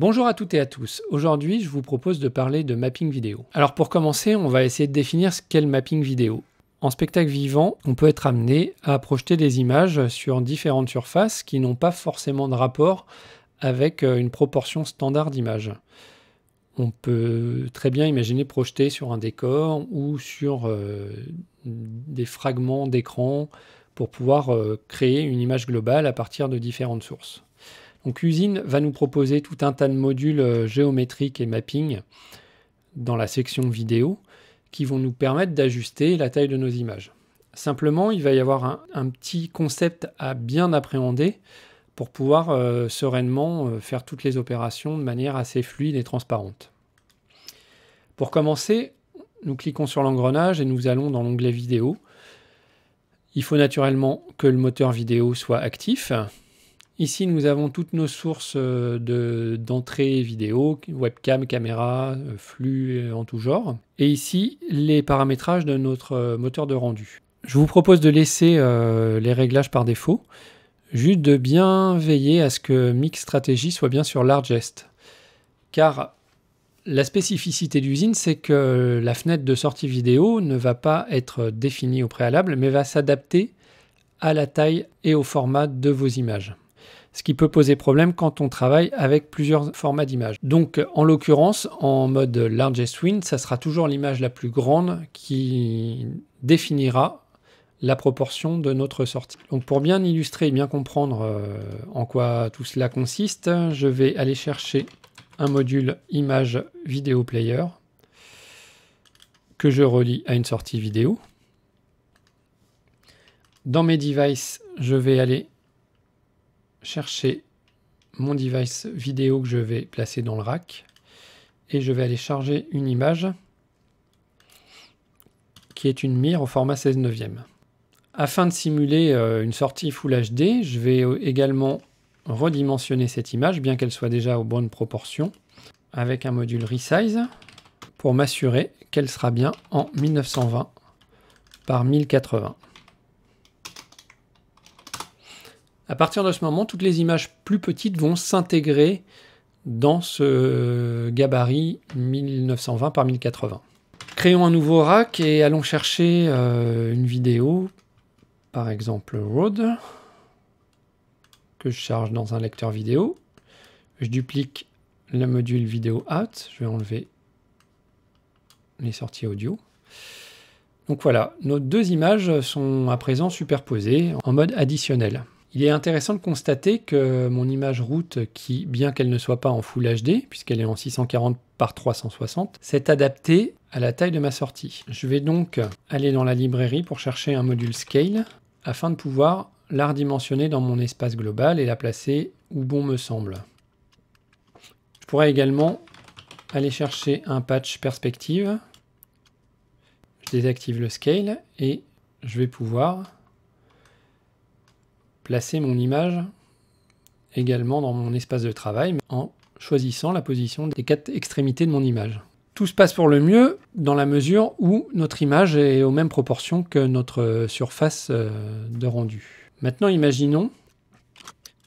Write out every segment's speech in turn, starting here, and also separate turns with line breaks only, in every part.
Bonjour à toutes et à tous. Aujourd'hui, je vous propose de parler de mapping vidéo. Alors pour commencer, on va essayer de définir ce qu'est le mapping vidéo. En spectacle vivant, on peut être amené à projeter des images sur différentes surfaces qui n'ont pas forcément de rapport avec euh, une proportion standard d'image. On peut très bien imaginer projeter sur un décor ou sur euh, des fragments d'écran pour pouvoir euh, créer une image globale à partir de différentes sources. Donc Usine va nous proposer tout un tas de modules euh, géométriques et mapping dans la section vidéo qui vont nous permettre d'ajuster la taille de nos images. Simplement, il va y avoir un, petit concept à bien appréhender pour pouvoir euh, sereinement euh, faire toutes les opérations de manière assez fluide et transparente. Pour commencer, nous cliquons sur l'engrenage et nous allons dans l'onglet vidéo. Il faut naturellement que le moteur vidéo soit actif, Ici, nous avons toutes nos sources euh, d'entrée vidéo, webcam, caméra, euh, flux euh, en tout genre. Et ici, les paramétrages de notre moteur de rendu. Je vous propose de laisser les réglages par défaut, juste de bien veiller à ce que Mix Strategy soit bien sur Largest. Car la spécificité d'usine, c'est que la fenêtre de sortie vidéo ne va pas être définie au préalable, mais va s'adapter à la taille et au format de vos images ce qui peut poser problème quand on travaille avec plusieurs formats d'image. Donc en l'occurrence, en mode largest win, ça sera toujours l'image la plus grande qui définira la proportion de notre sortie. Donc pour bien illustrer et bien comprendre euh, en quoi tout cela consiste, je vais aller chercher un module image vidéo player que je relie à une sortie vidéo. Dans mes devices, je vais aller chercher mon device vidéo que je vais placer dans le rack et je vais aller charger une image qui est une mire au format 16 neuvième. Afin de simuler euh, une sortie Full HD, je vais euh, également redimensionner cette image, bien qu'elle soit déjà aux bonnes proportions, avec un module Resize, pour m'assurer qu'elle sera bien en 1920 par 1080. À partir de ce moment, toutes les images plus petites vont s'intégrer dans ce gabarit 1920 par 1080. Créons un nouveau rack et allons chercher euh, une vidéo, par exemple Rode, que je charge dans un lecteur vidéo. Je duplique le module vidéo out, je vais enlever les sorties audio. Donc voilà, nos deux images sont à présent superposées en mode additionnel. Il est intéressant de constater que mon image route, qui, bien qu'elle ne soit pas en Full HD, puisqu'elle est en 640 par 360, s'est adaptée à la taille de ma sortie. Je vais donc aller dans la librairie pour chercher un module Scale, afin de pouvoir la redimensionner dans mon espace global et la placer où bon me semble. Je pourrais également aller chercher un patch perspective. Je désactive le scale et je vais pouvoir placer mon image également dans mon espace de travail en choisissant la position des quatre extrémités de mon image. Tout se passe pour le mieux dans la mesure où notre image est aux mêmes proportions que notre surface euh, de rendu. Maintenant, imaginons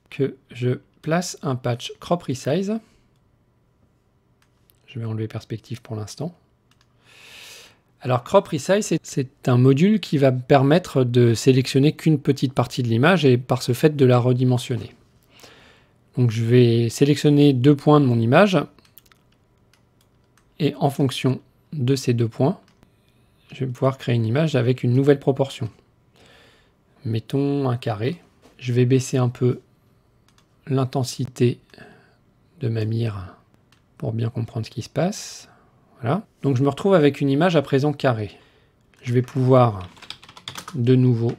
que je place un patch crop resize. Je vais enlever perspective pour l'instant. Alors Crop Resize, c'est un module qui va permettre de sélectionner qu'une petite partie de l'image et par ce fait de la redimensionner. Donc je vais sélectionner deux points de mon image et en fonction de ces deux points, je vais pouvoir créer une image avec une nouvelle proportion. Mettons un carré. Je vais baisser un peu l'intensité de ma mire pour bien comprendre ce qui se passe. Donc je me retrouve avec une image à présent carrée. Je vais pouvoir de nouveau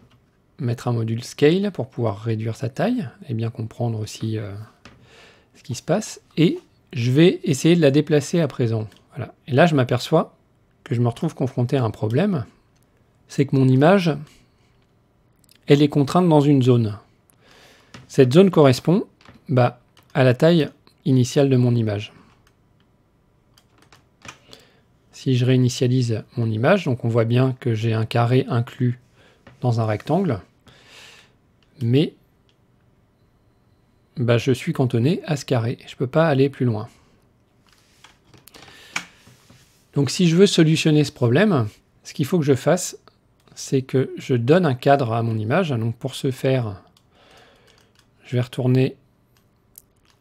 mettre un module scale pour pouvoir réduire sa taille et bien comprendre aussi euh, ce qui se passe. Et je vais essayer de la déplacer à présent. Et là, je m'aperçois que je me retrouve confronté à un problème. C'est que mon image, elle est contrainte dans une zone. Cette zone correspond bah, à la taille initiale de mon image. Si je réinitialise mon image, donc on voit bien que j'ai un carré inclus dans un rectangle, mais bah, je suis cantonné à ce carré, je ne peux pas aller plus loin. Donc si je veux solutionner ce problème, ce qu'il faut que je fasse, c'est que je donne un cadre à mon image. Donc pour ce faire, je vais retourner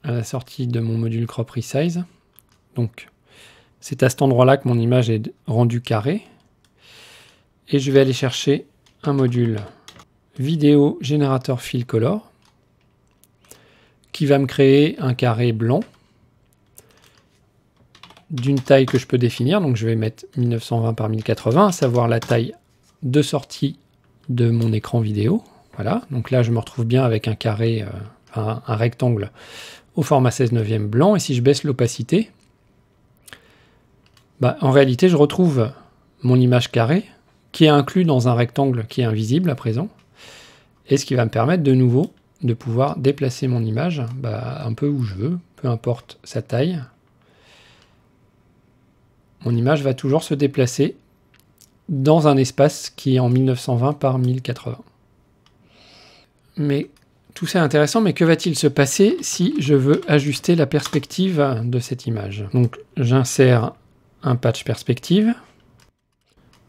à la sortie de mon module crop resize. Donc c'est à cet endroit-là que mon image est rendue carrée. Et je vais aller chercher un module vidéo générateur fil color qui va me créer un carré blanc d'une taille que je peux définir. Donc je vais mettre 1920 par 1080, à savoir la taille de sortie de mon écran vidéo. Voilà, donc là je me retrouve bien avec un carré, euh, un, rectangle au format 16 neuvième blanc. Et si je baisse l'opacité, bah, en réalité, je retrouve mon image carrée qui est inclus dans un rectangle qui est invisible à présent, et ce qui va me permettre de nouveau de pouvoir déplacer mon image bah, un peu où je veux, peu importe sa taille. Mon image va toujours se déplacer dans un espace qui est en 1920 par 1080. Mais tout ça est intéressant, mais que va-t-il se passer si je veux ajuster la perspective de cette image Donc j'insère patch perspective.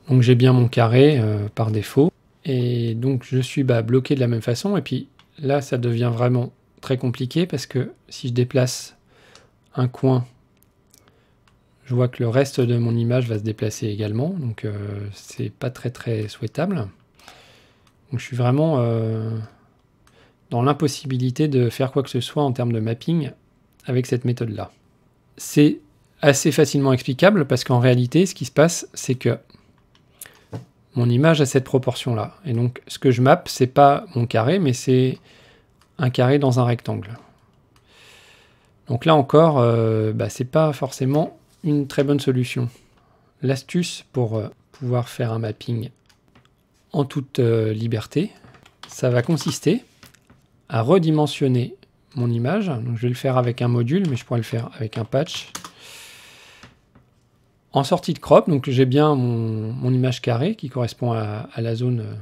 Donc j'ai bien mon carré euh, par défaut. Et donc je suis bah, bloqué de la même façon. Et puis là, ça devient vraiment très compliqué parce que si je déplace un coin, je vois que le reste de mon image va se déplacer également. Donc euh, c'est pas très très souhaitable. Donc je suis vraiment euh, dans l'impossibilité de faire quoi que ce soit en termes de mapping avec cette méthode-là. C'est assez facilement explicable parce qu'en réalité, ce qui se passe, c'est que mon image a cette proportion-là. Et donc, ce que je mappe, c'est pas mon carré, mais c'est un carré dans un rectangle. Donc là encore, euh, bah, c'est pas forcément une très bonne solution. L'astuce pour euh, pouvoir faire un mapping en toute euh, liberté, ça va consister à redimensionner mon image. Donc je vais le faire avec un module, mais je pourrais le faire avec un patch. En sortie de crop, donc j'ai bien mon, image carrée qui correspond à, la zone euh,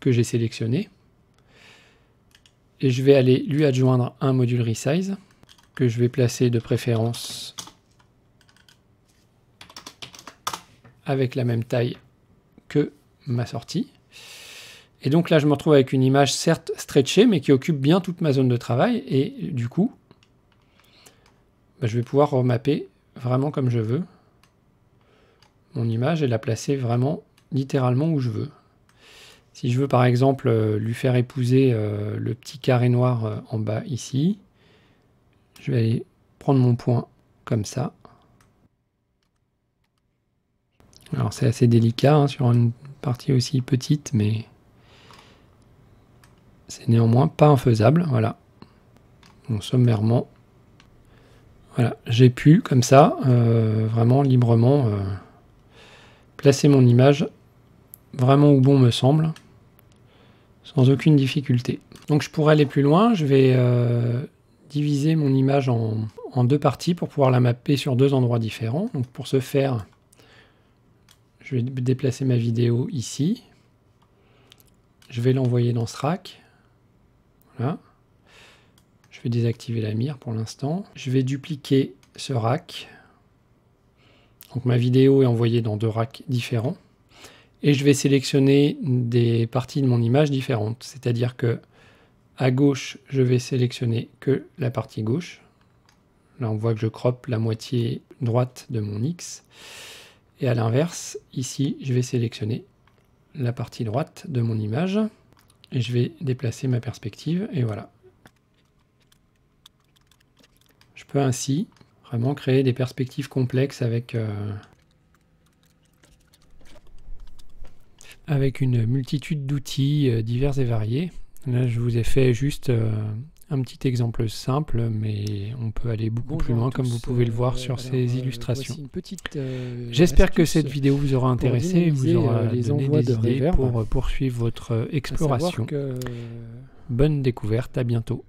que j'ai sélectionnée. Et je vais aller lui adjoindre un module resize que je vais placer de préférence avec la même taille que ma sortie. Et donc là, je me retrouve avec une image certes stretchée, mais qui occupe bien toute ma zone de travail. Et du coup, bah, je vais pouvoir remapper vraiment comme je veux mon image et la placer vraiment littéralement où je veux. Si je veux par exemple euh, lui faire épouser euh, le petit carré noir euh, en bas ici, je vais aller prendre mon point comme ça. Alors c'est assez délicat hein, sur une partie aussi petite, mais c'est néanmoins pas infaisable. Voilà. Donc sommairement, voilà, j'ai pu comme ça euh, vraiment librement euh, placer mon image vraiment où bon me semble, sans aucune difficulté. Donc je pourrais aller plus loin, je vais euh, diviser mon image en, en, deux parties pour pouvoir la mapper sur deux endroits différents. Donc pour ce faire, je vais déplacer ma vidéo ici, je vais l'envoyer dans ce rack, voilà. Je vais désactiver la mire pour l'instant. Je vais dupliquer ce rack. Donc ma vidéo est envoyée dans deux racks différents. Et je vais sélectionner des parties de mon image différentes. C'est-à-dire que à gauche, je vais sélectionner que la partie gauche. Là, on voit que je croppe la moitié droite de mon X. Et à l'inverse, ici, je vais sélectionner la partie droite de mon image. Et je vais déplacer ma perspective. Et voilà, peut ainsi vraiment créer des perspectives complexes avec, euh, avec une multitude d'outils euh, divers et variés. Là, je vous ai fait juste euh, un petit exemple simple, mais on peut aller beaucoup plus loin, comme vous pouvez le voir sur ces illustrations. J'espère que cette vidéo vous aura intéressé et vous aura donné des idées pour poursuivre votre exploration. Bonne découverte, à bientôt.